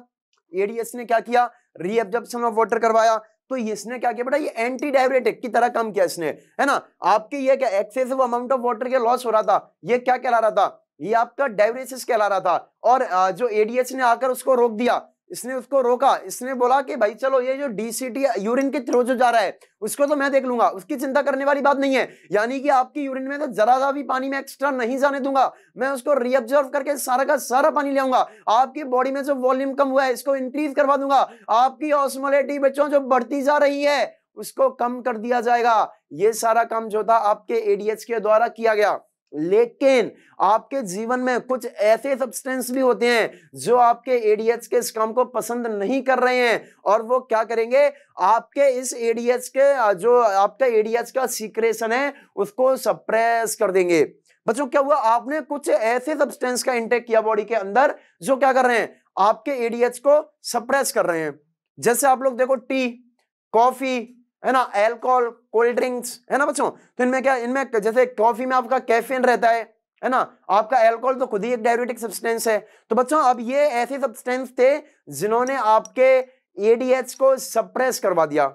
Speaker 1: एडीएच ने क्या किया रीएब्जॉर्प्शन ऑफ वाटर करवाया तो इसने क्या किया बेटा ये एंटी डायबिटिक की तरह काम किया इसने है ना आपके ये क्या एक्सेसिव अमाउंट ऑफ वाटर के लॉस हो रहा था ये क्या कहला रहा था ये आपका डायबिटिस कहला रहा था और जो एडीएच ने आकर उसको रोक दिया इसने उसको रोका इसने बोला कि भाई चलो ये जो डीसीटी यूरिन के थ्रू जो जा रहा है उसको तो मैं देख लूंगा उसकी चिंता करने वाली बात नहीं है यानी कि आपकी यूरिन में तो जरा सा भी पानी में एक्स्ट्रा नहीं जाने दूंगा मैं उसको रीअब्जर्व करके सारा का सारा पानी ले आपकी बॉडी में जो वॉल्यूम कम हुआ है इसको इंक्रीज करवा दूंगा आपकी ऑस्मोलिटी बच्चों जो बढ़ती जा रही है उसको कम कर दिया जाएगा ये सारा काम जो था आपके एडीएच के द्वारा किया गया लेकिन आपके जीवन में कुछ ऐसे सब्सटेंस भी होते हैं जो आपके एडीएच के इस काम को पसंद नहीं कर रहे हैं और वो क्या करेंगे आपके इस एडीएच के जो आपका एडीएच का सीक्रेशन है उसको सप्रेस कर देंगे बच्चों क्या हुआ आपने कुछ ऐसे सब्सटेंस का इंटेक किया बॉडी के अंदर जो क्या कर रहे हैं आपके एडीएच को सप्रेस कर रहे हैं जैसे आप लोग देखो टी कॉफी है ना एल्कोहल कोल्ड ड्रिंक्स है ना बच्चों तो इनमें क्या इनमें जैसे कॉफी में आपका कैफीन रहता है है ना आपका एल्कोहल तो खुद ही एक डायबिटिक सब्सटेंस है तो बच्चों अब ये ऐसे सब्सटेंस थे जिन्होंने आपके एडीएच को सप्रेस करवा दिया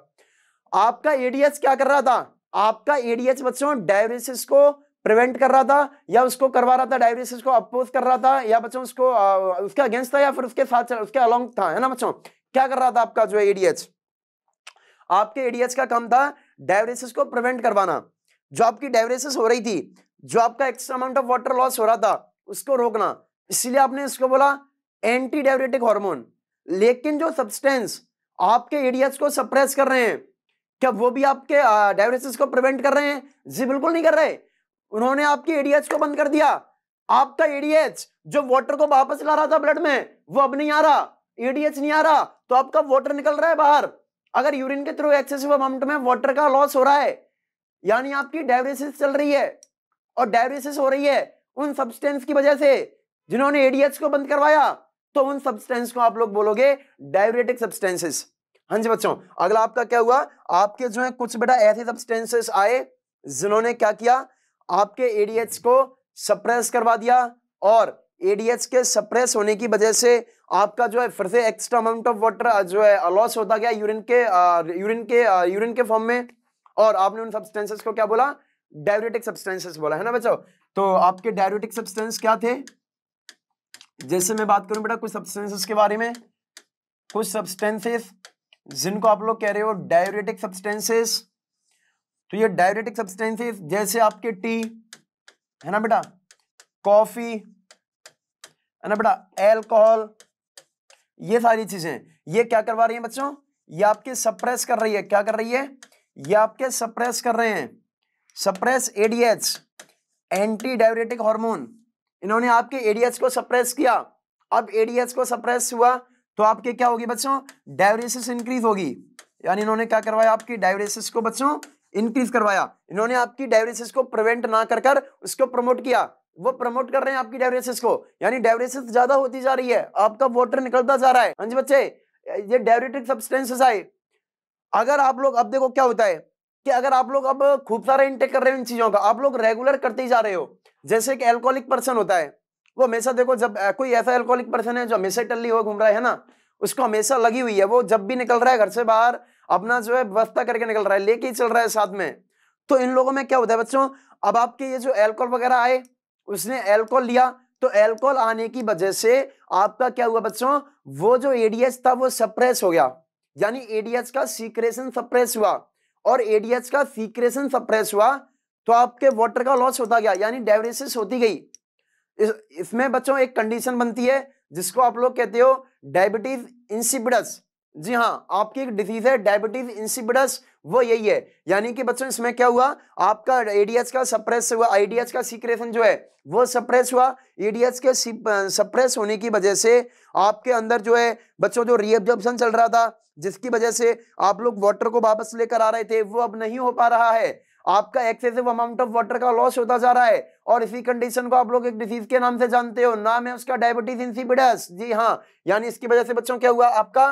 Speaker 1: आपका एडीएच क्या कर रहा था आपका एडीएच बच्चों डायबिटिस को प्रिवेंट कर रहा था या उसको करवा रहा था डायबिटिस को अपोज कर रहा था या बच्चों उसको उसके अगेंस्ट था या फिर उसके साथ उसके अलॉन्ग था है ना बच्चों क्या कर रहा था आपका जो एडीएच आपके एडीएच का काम था डायवरेसिस को प्रिवेंट करवाना जो आपकी डायवरेसिस हो रही थी जो आपका extra amount of water loss हो रहा था उसको रोकना इसलिए आपने इसको बोला एंटी डायबिटिक हार्मोन लेकिन जो सब्सटेंस आपके एडीएच को सप्रेस कर रहे हैं क्या वो भी आपके डायबिटिस को प्रिवेंट कर रहे हैं जी बिल्कुल नहीं कर रहे उन्होंने आपकी एडीएच को बंद कर दिया आपका एडीएच जो वाटर को वापस ला रहा था ब्लड में वो अब नहीं आ रहा एडीएच नहीं आ रहा तो आपका वाटर निकल रहा है बाहर अगर यूरिन के थ्रू एक्सेसिव अमाउंट में वाटर का लॉस हो रहा है यानी आपकी डायरेसिस चल रही है और डायरेसिस हो रही है उन सब्सटेंस की वजह से जिन्होंने एडीएच को बंद करवाया तो उन सब्सटेंस को आप लोग बोलोगे डायबिटिक सब्सटेंसेस हाँ जी बच्चों अगला आपका क्या हुआ आपके जो है कुछ बेटा ऐसे सब्सटेंसेस आए जिन्होंने क्या किया आपके एडीएच को सप्रेस करवा दिया और एडीएच के सप्रेस होने की वजह से आपका जो है फिर से एक्स्ट्रा अमाउंट ऑफ वाटर जो है लॉस होता गया यूरिन के यूरिन के यूरिन के फॉर्म में और आपने उन सब्सटेंसेस को क्या बोला डायबिटिक सब्सटेंसेस बोला है ना बच्चों तो आपके डायबिटिक सब्सटेंस क्या थे जैसे मैं बात करूं बेटा कुछ सब्सटेंसेस के बारे में कुछ सब्सटेंसेस जिनको आप लोग कह रहे हो डायबिटिक सब्सटेंसेस तो ये डायबिटिक सब्सटेंसेस जैसे आपके टी है ना बेटा कॉफी है ना बेटा एल्कोहल ये सारी चीजें ये क्या करवा रही है बच्चों ये आपके सप्रेस कर रही है क्या कर रही है ये आपके सप्रेस कर रहे हैं suppress ADH anti diabetic hormone इन्होंने आपके एडीएच को सप्रेस किया अब एडीएच को सप्रेस हुआ तो आपके क्या होगी बच्चों डायबिटिस इंक्रीज होगी यानी इन्होंने क्या करवाया आपकी डायबिटिस को बच्चों इंक्रीज करवाया इन्होंने आपकी डायबिटिस को प्रिवेंट ना कर कर उसको प्रमोट किया वो प्रमोट कर रहे हैं आपकी डायरेसिस को यानी डायरेसिस ज्यादा होती जा रही है आपका वॉटर निकलता जा रहा है हाँ जी बच्चे ये डायरेटिक सब्सटेंसेस आए अगर आप लोग अब देखो क्या होता है कि अगर आप लोग अब खूब सारा इंटेक कर रहे हो इन चीजों का आप लोग रेगुलर करते ही जा रहे हो जैसे एक एल्कोहलिक पर्सन होता है वो हमेशा देखो जब कोई ऐसा एल्कोहलिक पर्सन है जो हमेशा टल्ली हो घूम रहा है ना उसको हमेशा लगी हुई है वो जब भी निकल रहा है घर से बाहर अपना जो है व्यवस्था करके निकल रहा है लेके ही चल रहा है साथ में तो इन लोगों में क्या होता है बच्चों अब आपके ये जो एल्कोहल वगैरह आए उसने एल्कोहल लिया तो एल्कोहल आने की वजह से आपका क्या हुआ बच्चों वो जो एडीएच था वो सप्रेस हो गया यानी एडीएच का सीक्रेशन सप्रेस हुआ और एडीएच का सीक्रेशन सप्रेस हुआ तो आपके वाटर का लॉस होता गया यानी डायरेसिस होती गई इस, इसमें बच्चों एक कंडीशन बनती है जिसको आप लोग कहते हो डायबिटीज इंसिपिडस जी हाँ आपकी एक डिजीज है डायबिटीज इंसिबिडस वो यही है यानी कि बच्चों इसमें क्या हुआ आपका एडीएच का सप्रेस हुआ आईडीएच का सीक्रेशन जो है वो सप्रेस हुआ एडीएच के सप्रेस होने की वजह से आपके अंदर जो है बच्चों जो रीएब्जॉर्प्शन चल रहा था जिसकी वजह से आप लोग वाटर को वापस लेकर आ रहे थे वो अब नहीं हो पा रहा है आपका एक्सेसिव अमाउंट ऑफ वाटर का लॉस होता जा रहा है और इसी कंडीशन को आप लोग एक डिजीज के नाम से जानते हो नाम है उसका डायबिटीज इंसिबिडस जी हाँ यानी इसकी वजह से बच्चों क्या हुआ आपका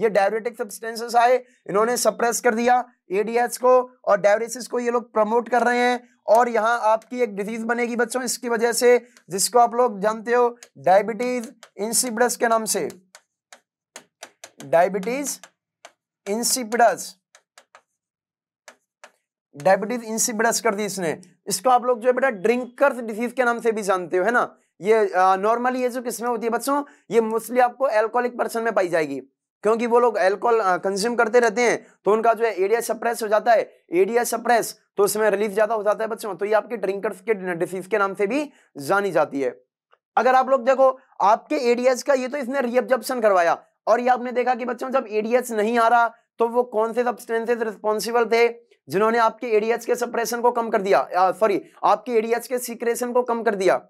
Speaker 1: ये डायबिटिक सब्सटेंसेस आए इन्होंने सप्रेस कर दिया एडीएस को और डायबिटिस को ये लोग प्रमोट कर रहे हैं और यहाँ आपकी एक डिजीज बनेगी बच्चों इसकी वजह से जिसको आप लोग जानते हो डायबिटीज इंसिपिडस के नाम से डायबिटीज इंसिपिडस डायबिटीज इंसिपिडस कर दी इसने इसको आप लोग जो है बेटा ड्रिंकर्स डिजीज के नाम से भी जानते हो है ना ये नॉर्मली ये जो किस्में होती है बच्चों ये मोस्टली आपको एल्कोहलिक पर्सन में पाई जाएगी क्योंकि वो लोग एल्कोहल कंज्यूम करते रहते हैं तो उनका जो है एडिया सप्रेस हो जाता है एडिया सप्रेस तो उसमें रिलीफ ज्यादा हो जाता है बच्चों तो ये आपके ड्रिंकर्स के डिसीज के नाम से भी जानी जाती है अगर आप लोग देखो आपके एडीएस का ये तो इसने रिएब्जप्शन करवाया और ये आपने देखा कि बच्चों जब एडीएस नहीं आ रहा तो वो कौन से सब्सटेंसेस रिस्पॉन्सिबल थे जिन्होंने आपके एडीएस के सप्रेशन को कम कर दिया सॉरी आपके एडीएस के सीक्रेशन को कम कर दिया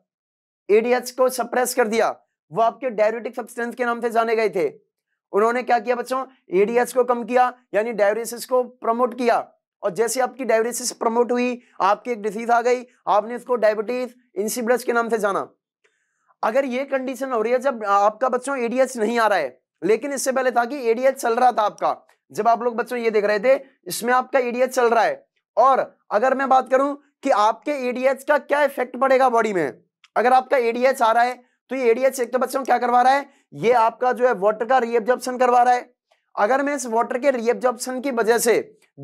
Speaker 1: एडीएस को सप्रेस कर दिया वो आपके डायरेटिक सब्सटेंस के नाम से जाने गए थे उन्होंने क्या किया बच्चों एडीएस को कम किया यानी डायबिटिस को प्रमोट किया और जैसे आपकी डायबिटिस प्रमोट हुई आपकी एक डिसीज आ गई आपने इसको डायबिटीज इंसिब्रस के नाम से जाना अगर ये कंडीशन हो रही है जब आपका बच्चों एडीएच नहीं आ रहा है लेकिन इससे पहले था कि एडीएच चल रहा था आपका जब आप लोग बच्चों ये देख रहे थे इसमें आपका एडीएच चल रहा है और अगर मैं बात करूं कि आपके एडीएच का क्या इफेक्ट पड़ेगा बॉडी में अगर आपका एडीएच आ रहा है तो ये एडीएच एक तो बच्चों क्या करवा रहा है ये आपका जो है वाटर का रिएब्जॉर्प्शन करवा रहा है अगर मैं इस वाटर के रिएब्जॉर्प्शन की वजह से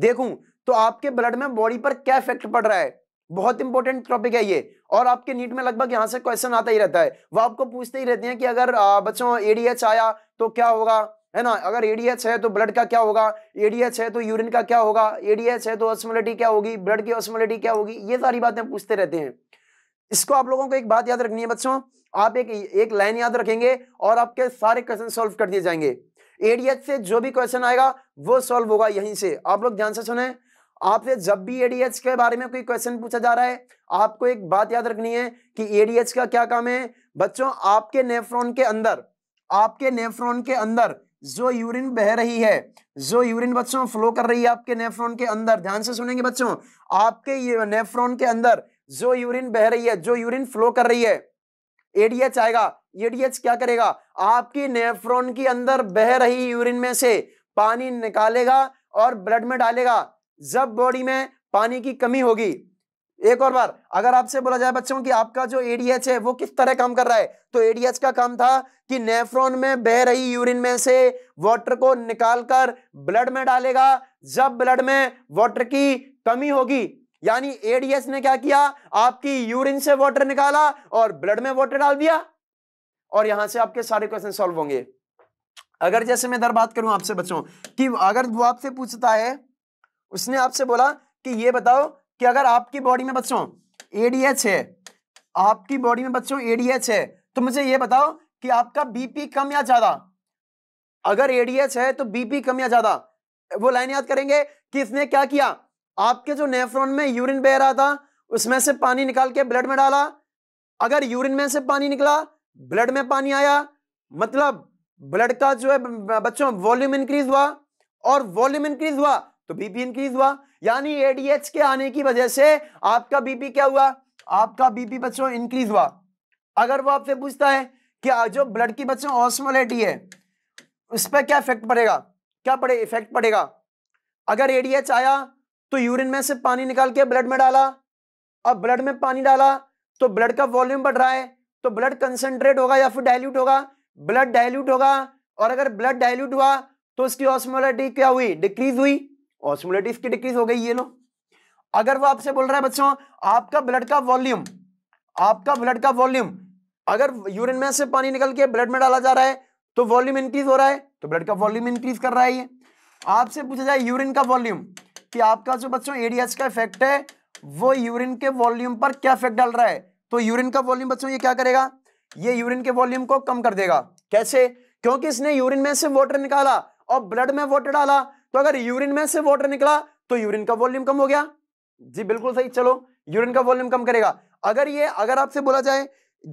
Speaker 1: देखूं तो आपके ब्लड में बॉडी पर क्या इफेक्ट पड़ रहा है बहुत इंपॉर्टेंट टॉपिक है ये और आपके नीट में लगभग यहां से क्वेश्चन आता ही रहता है वो आपको पूछते ही रहते हैं कि अगर बच्चों एडीएच आया तो क्या होगा है ना अगर एडीएच है तो ब्लड का क्या होगा एडीएच है तो यूरिन का क्या होगा एडीएच है तो ऑस्मोलिटी क्या होगी ब्लड की ऑस्मोलिटी क्या होगी ये सारी बातें पूछते रहते हैं इसको आप लोगों को एक बात याद रखनी है बच्चों आप एक एक लाइन याद रखेंगे और आपके सारे क्वेश्चन सॉल्व कर दिए जाएंगे एडीएच से जो भी क्वेश्चन आएगा वो सॉल्व होगा यहीं से आप लोग ध्यान से सुने आपसे जब भी एडीएच के बारे में कोई क्वेश्चन पूछा जा रहा है आपको एक बात याद रखनी है कि एडीएच का क्या काम है बच्चों आपके नेफ्रॉन के अंदर आपके नेफ्रॉन के अंदर जो यूरिन बह रही है जो यूरिन बच्चों फ्लो कर रही है आपके नेफ्रॉन के अंदर ध्यान से सुनेंगे बच्चों आपके नेफ्रॉन के अंदर जो यूरिन बह रही है जो यूरिन फ्लो कर रही है एडीएच आएगा एडीएच क्या करेगा आपकी नेफ्रोन के अंदर बह रही यूरिन में से पानी निकालेगा और ब्लड में डालेगा जब बॉडी में पानी की कमी होगी एक और बार अगर आपसे बोला जाए बच्चों कि आपका जो एडीएच है वो किस तरह काम कर रहा है तो एडीएच का काम था कि नेफ्रॉन में बह रही यूरिन में से वाटर को निकालकर ब्लड में डालेगा जब ब्लड में वाटर की कमी होगी यानी एडीएस ने क्या किया आपकी यूरिन से वाटर निकाला और ब्लड में वाटर डाल दिया और यहां से आपके सारे क्वेश्चन सॉल्व होंगे अगर जैसे मैं इधर बात करूं आपसे बच्चों कि अगर वो आपसे पूछता है उसने आपसे बोला कि ये बताओ कि अगर आपकी बॉडी में बच्चों एडीएच है आपकी बॉडी में बच्चों एडीएच है तो मुझे ये बताओ कि आपका बीपी कम या ज्यादा अगर एडीएच है तो बीपी कम या ज्यादा वो लाइन याद करेंगे कि इसने क्या किया आपके जो नेफ्रॉन में यूरिन बह रहा था उसमें से पानी निकाल के ब्लड में डाला अगर यूरिन में से पानी निकला ब्लड में पानी आया मतलब ब्लड का जो है बच्चों वॉल्यूम इंक्रीज हुआ और वॉल्यूम इंक्रीज हुआ तो बीपी इंक्रीज हुआ यानी एडीएच के आने की वजह से आपका बीपी क्या हुआ आपका बीपी बच्चों इंक्रीज हुआ अगर वो आपसे पूछता है कि जो ब्लड की बच्चों ऑस्मोलिटी है उस पर क्या इफेक्ट पड़ेगा क्या पड़े इफेक्ट पड़ेगा अगर एडीएच आया तो यूरिन में से पानी निकाल के ब्लड में डाला और ब्लड में पानी डाला तो ब्लड का वॉल्यूम बढ़ रहा है तो ब्लड कंसेंट्रेट होगा या फिर डायल्यूट होगा ब्लड डायल्यूट होगा और अगर ब्लड डायल्यूट हुआ तो उसकी ऑस्मोलिटी क्या हुई डिक्रीज हुई ऑस्मोलिटी इसकी डिक्रीज हो गई ये लो अगर वो आपसे बोल रहा है बच्चों आपका ब्लड का वॉल्यूम आपका ब्लड का वॉल्यूम अगर यूरिन में से पानी निकल के ब्लड में डाला जा रहा है तो वॉल्यूम इंक्रीज हो रहा है तो ब्लड का वॉल्यूम इंक्रीज कर रहा है ये आपसे पूछा जाए यूरिन का वॉल्यूम कि आपका जो बच्चों एडीएच का इफेक्ट है वो यूरिन के वॉल्यूम पर क्या इफेक्ट डाल रहा है तो यूरिन का वॉल्यूम बच्चों ये क्या करेगा ये यूरिन के वॉल्यूम को कम कर देगा कैसे क्योंकि इसने यूरिन में से वॉटर निकाला और ब्लड में वॉटर डाला तो अगर यूरिन में से वॉटर निकला तो यूरिन का वॉल्यूम कम हो गया जी बिल्कुल सही चलो यूरिन का वॉल्यूम कम करेगा अगर ये अगर आपसे बोला जाए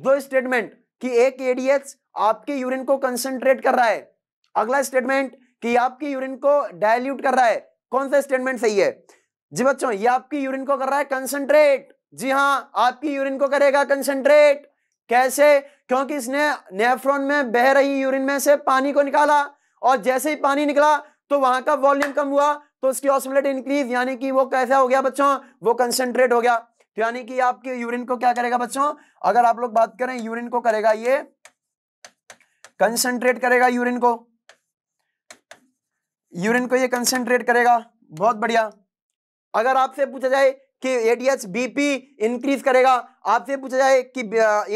Speaker 1: दो स्टेटमेंट कि एक एडीएच आपके यूरिन को कंसेंट्रेट कर रहा है अगला स्टेटमेंट कि आपकी यूरिन को डायल्यूट कर रहा है कौन सा स्टेटमेंट सही है जी बच्चों ये आपकी यूरिन को कर रहा है कंसंट्रेट जी हाँ आपकी यूरिन को करेगा कंसंट्रेट कैसे क्योंकि इसने नेफ्रॉन में बह रही यूरिन में से पानी को निकाला और जैसे ही पानी निकला तो वहां का वॉल्यूम कम हुआ तो उसकी ऑस्मोलेट इंक्रीज यानी कि वो कैसा हो गया बच्चों वो कंसंट्रेट हो गया तो यानी कि आपके यूरिन को क्या करेगा बच्चों अगर आप लोग बात करें यूरिन को करेगा ये कंसंट्रेट करेगा यूरिन को यूरिन को ये कंसेंट्रेट करेगा बहुत बढ़िया अगर आपसे पूछा जाए कि एडीएच बीपी इंक्रीज करेगा आपसे पूछा जाए कि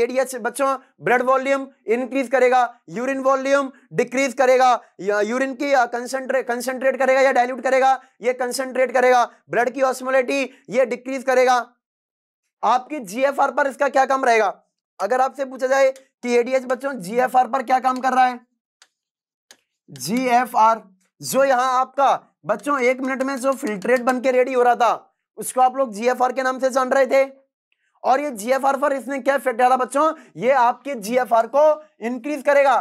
Speaker 1: एडीएच बच्चों ब्लड वॉल्यूम इंक्रीज करेगा यूरिन वॉल्यूम डिक्रीज करेगा यूरिन की कंसेंट्रेट कंसंट्रेट करेगा या डाइल्यूट करेगा ये कंसेंट्रेट करेगा ब्लड की ऑस्मोलिटी ये डिक्रीज करेगा आपकी जीएफआर पर इसका क्या काम रहेगा अगर आपसे पूछा जाए कि एडीएच बच्चों जीएफआर पर क्या काम कर रहा है जीएफआर जो यहाँ आपका बच्चों एक मिनट में जो फिल्ट्रेट बन के रेडी हो रहा था उसको आप लोग जीएफआर के नाम से जान रहे थे और ये जीएफआर पर इसने क्या इफेक्ट डाला बच्चों ये आपके जीएफआर को इंक्रीज करेगा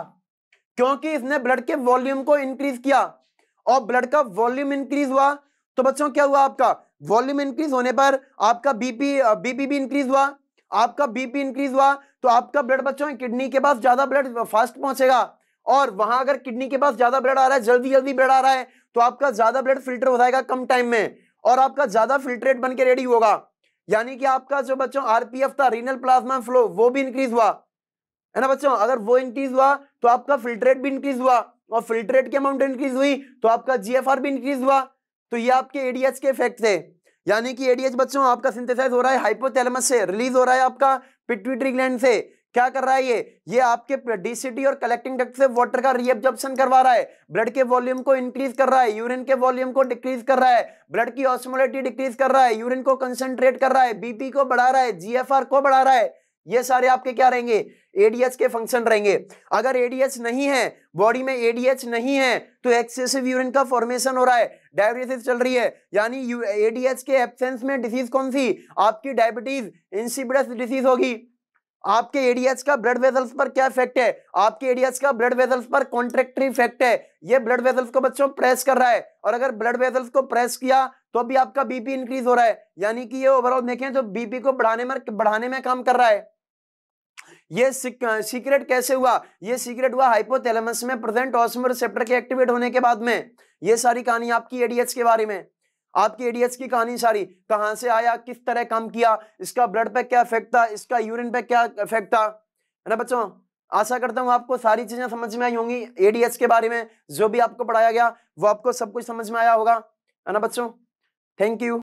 Speaker 1: क्योंकि इसने ब्लड के वॉल्यूम को इंक्रीज किया और ब्लड का वॉल्यूम इंक्रीज हुआ तो बच्चों क्या हुआ आपका वॉल्यूम इंक्रीज होने पर आपका बीपी बीपी भी इंक्रीज हुआ आपका बीपी इंक्रीज हुआ तो आपका ब्लड बच्चों किडनी के पास ज्यादा ब्लड फास्ट पहुंचेगा और वहां अगर किडनी के पास ज्यादा ब्लड आ रहा है जल्दी जल्दी ब्लड आ रहा है तो आपका ज्यादा ब्लड फिल्टर हो जाएगा कम टाइम में और आपका ज्यादा फिल्ट्रेट बनकर रेडी होगा यानी कि आपका जो बच्चों आरपीएफ था रीनल प्लाज्मा फ्लो वो भी इंक्रीज हुआ है ना बच्चों अगर वो इंक्रीज हुआ तो आपका फिल्ट्रेट भी इंक्रीज हुआ और फिल्ट्रेट की अमाउंट इंक्रीज हुई तो आपका जीएफआर भी इंक्रीज हुआ तो ये आपके एडीएच के इफेक्ट थे यानी कि एडीएच बच्चों आपका सिंथेसाइज हो रहा है हाइपोथैलेमस से रिलीज हो रहा है आपका पिट्यूटरी ग्लैंड से क्या कर रहा है ये ये आपके डीसीटी और कलेक्टिंग डक्ट से वाटर का रीअब्जॉर्प्शन करवा रहा है ब्लड के वॉल्यूम को इंक्रीज कर रहा है यूरिन के वॉल्यूम को डिक्रीज कर रहा है ब्लड की ऑस्मोलिटी डिक्रीज कर रहा है यूरिन को कंसेंट्रेट कर रहा है बीपी को बढ़ा रहा है जीएफआर को बढ़ा रहा है ये सारे आपके क्या रहेंगे एडीएच के फंक्शन रहेंगे अगर एडीएच नहीं है बॉडी में एडीएच नहीं है तो एक्सेसिव यूरिन का फॉर्मेशन हो रहा है डायबिटीज चल रही है यानी एडीएच के एब्सेंस में डिसीज कौन सी आपकी डायबिटीज इंसिबिडस डिसीज होगी आपके एडीएस का ब्लड वेजल्स पर क्या इफेक्ट है आपके एडीएस का ब्लड वेजल्स पर कॉन्ट्रेक्टरी इफेक्ट है ये ब्लड वेजल्स को बच्चों प्रेस कर रहा है और अगर ब्लड वेजल्स को प्रेस किया तो भी आपका बीपी इंक्रीज हो रहा है यानी कि ये ओवरऑल देखें जो बीपी को बढ़ाने में बढ़ाने में काम कर रहा है ये सीक्रेट कैसे हुआ ये सीक्रेट हुआ हाइपोथैलेमस में प्रेजेंट ऑस्मो रिसेप्टर के एक्टिवेट होने के बाद में ये सारी कहानी आपकी एडीएच के बारे में आपकी एडीएस की कहानी सारी कहां से आया किस तरह काम किया इसका ब्लड पे क्या इफेक्ट था इसका यूरिन पे क्या इफेक्ट था है ना बच्चों आशा करता हूं आपको सारी चीजें समझ में आई होंगी एडीएस के बारे में जो भी आपको पढ़ाया गया वो आपको सब कुछ समझ में आया होगा है ना बच्चों थैंक यू